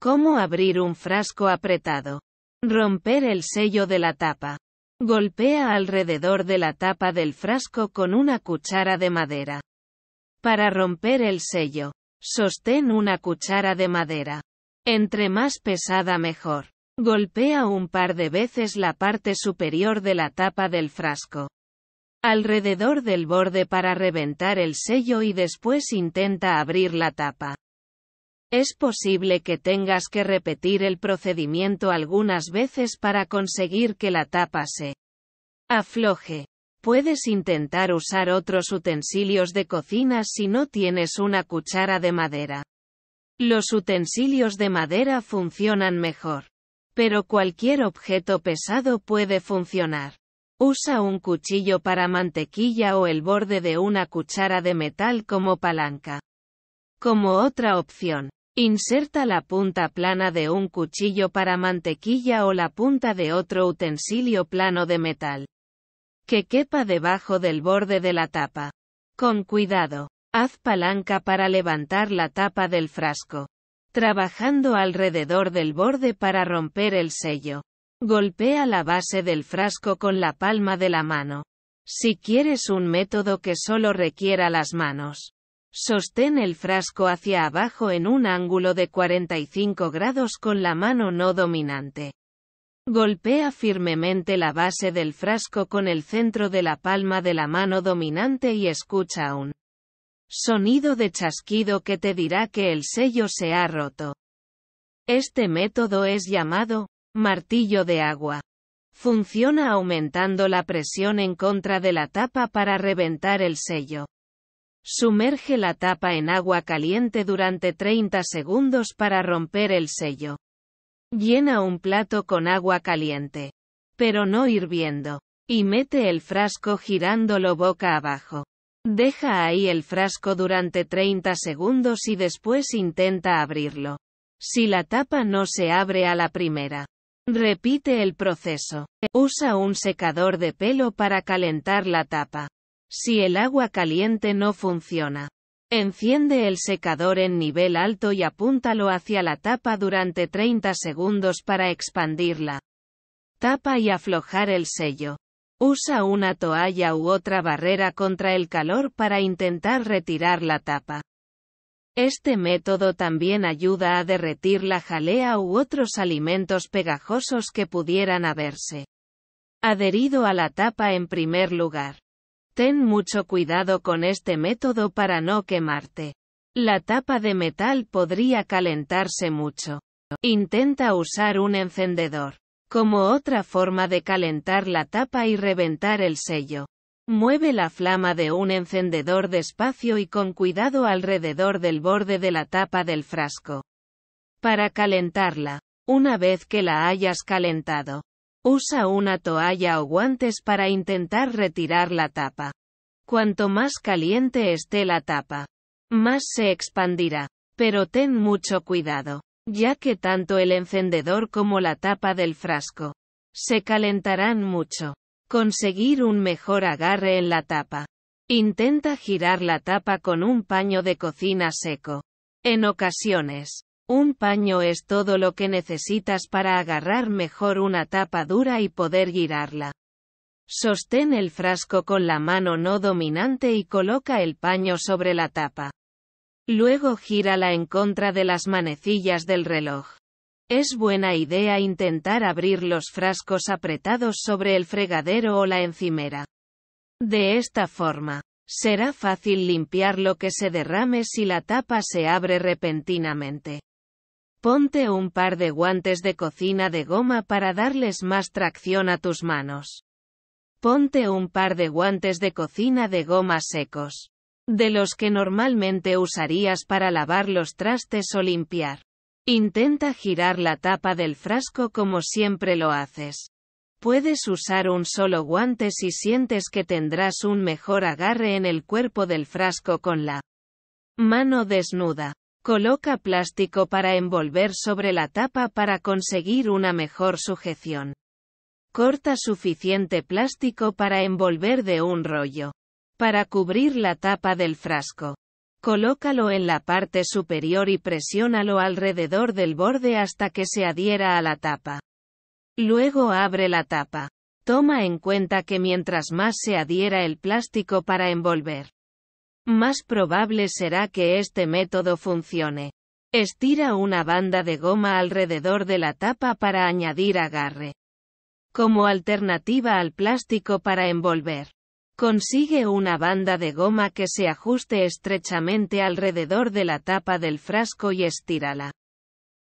Cómo abrir un frasco apretado. Romper el sello de la tapa. Golpea alrededor de la tapa del frasco con una cuchara de madera. Para romper el sello, sostén una cuchara de madera. Entre más pesada mejor. Golpea un par de veces la parte superior de la tapa del frasco. Alrededor del borde para reventar el sello y después intenta abrir la tapa. Es posible que tengas que repetir el procedimiento algunas veces para conseguir que la tapa se afloje. Puedes intentar usar otros utensilios de cocina si no tienes una cuchara de madera. Los utensilios de madera funcionan mejor. Pero cualquier objeto pesado puede funcionar. Usa un cuchillo para mantequilla o el borde de una cuchara de metal como palanca. Como otra opción, Inserta la punta plana de un cuchillo para mantequilla o la punta de otro utensilio plano de metal. Que quepa debajo del borde de la tapa. Con cuidado. Haz palanca para levantar la tapa del frasco. Trabajando alrededor del borde para romper el sello. Golpea la base del frasco con la palma de la mano. Si quieres un método que solo requiera las manos. Sostén el frasco hacia abajo en un ángulo de 45 grados con la mano no dominante. Golpea firmemente la base del frasco con el centro de la palma de la mano dominante y escucha un sonido de chasquido que te dirá que el sello se ha roto. Este método es llamado martillo de agua. Funciona aumentando la presión en contra de la tapa para reventar el sello. Sumerge la tapa en agua caliente durante 30 segundos para romper el sello. Llena un plato con agua caliente, pero no hirviendo, y mete el frasco girándolo boca abajo. Deja ahí el frasco durante 30 segundos y después intenta abrirlo. Si la tapa no se abre a la primera, repite el proceso. Usa un secador de pelo para calentar la tapa. Si el agua caliente no funciona, enciende el secador en nivel alto y apúntalo hacia la tapa durante 30 segundos para expandirla. Tapa y aflojar el sello. Usa una toalla u otra barrera contra el calor para intentar retirar la tapa. Este método también ayuda a derretir la jalea u otros alimentos pegajosos que pudieran haberse adherido a la tapa en primer lugar. Ten mucho cuidado con este método para no quemarte. La tapa de metal podría calentarse mucho. Intenta usar un encendedor. Como otra forma de calentar la tapa y reventar el sello. Mueve la flama de un encendedor despacio y con cuidado alrededor del borde de la tapa del frasco. Para calentarla. Una vez que la hayas calentado, Usa una toalla o guantes para intentar retirar la tapa. Cuanto más caliente esté la tapa, más se expandirá. Pero ten mucho cuidado, ya que tanto el encendedor como la tapa del frasco se calentarán mucho. Conseguir un mejor agarre en la tapa. Intenta girar la tapa con un paño de cocina seco. En ocasiones, un paño es todo lo que necesitas para agarrar mejor una tapa dura y poder girarla. Sostén el frasco con la mano no dominante y coloca el paño sobre la tapa. Luego gírala en contra de las manecillas del reloj. Es buena idea intentar abrir los frascos apretados sobre el fregadero o la encimera. De esta forma, será fácil limpiar lo que se derrame si la tapa se abre repentinamente. Ponte un par de guantes de cocina de goma para darles más tracción a tus manos. Ponte un par de guantes de cocina de goma secos. De los que normalmente usarías para lavar los trastes o limpiar. Intenta girar la tapa del frasco como siempre lo haces. Puedes usar un solo guante si sientes que tendrás un mejor agarre en el cuerpo del frasco con la mano desnuda. Coloca plástico para envolver sobre la tapa para conseguir una mejor sujeción. Corta suficiente plástico para envolver de un rollo. Para cubrir la tapa del frasco. Colócalo en la parte superior y presiónalo alrededor del borde hasta que se adhiera a la tapa. Luego abre la tapa. Toma en cuenta que mientras más se adhiera el plástico para envolver, más probable será que este método funcione. Estira una banda de goma alrededor de la tapa para añadir agarre. Como alternativa al plástico para envolver. Consigue una banda de goma que se ajuste estrechamente alrededor de la tapa del frasco y estírala.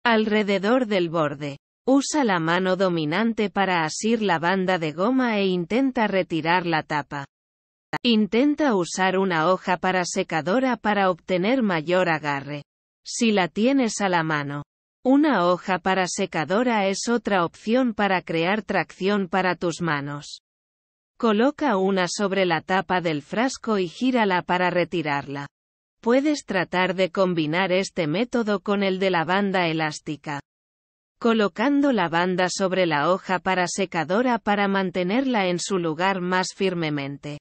Alrededor del borde. Usa la mano dominante para asir la banda de goma e intenta retirar la tapa. Intenta usar una hoja para secadora para obtener mayor agarre. Si la tienes a la mano. Una hoja para secadora es otra opción para crear tracción para tus manos. Coloca una sobre la tapa del frasco y gírala para retirarla. Puedes tratar de combinar este método con el de la banda elástica. Colocando la banda sobre la hoja para secadora para mantenerla en su lugar más firmemente.